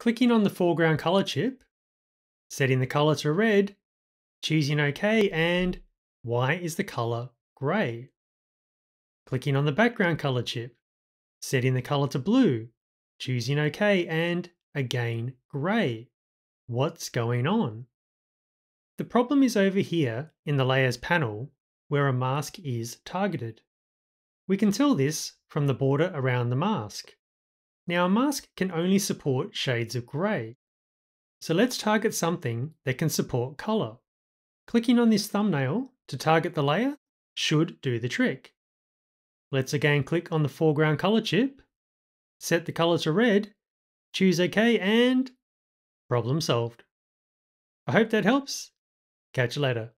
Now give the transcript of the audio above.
Clicking on the foreground color chip, setting the color to red, choosing OK and why is the color grey? Clicking on the background color chip, setting the color to blue, choosing OK and again grey. What's going on? The problem is over here in the layers panel where a mask is targeted. We can tell this from the border around the mask. Now a mask can only support shades of grey, so let's target something that can support colour. Clicking on this thumbnail to target the layer should do the trick. Let's again click on the foreground colour chip, set the colour to red, choose OK and problem solved. I hope that helps. Catch you later.